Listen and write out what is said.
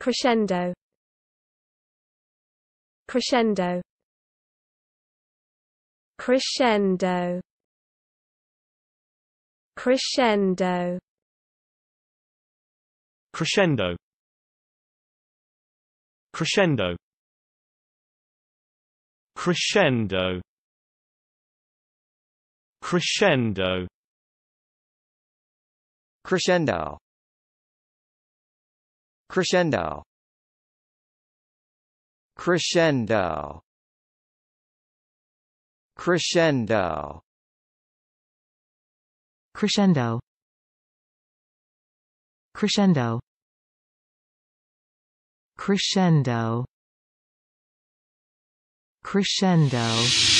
Crescendo Crescendo Crescendo Crescendo Crescendo Crescendo Crescendo Crescendo Crescendo Crescendo Crescendo Crescendo Crescendo Crescendo Crescendo Crescendo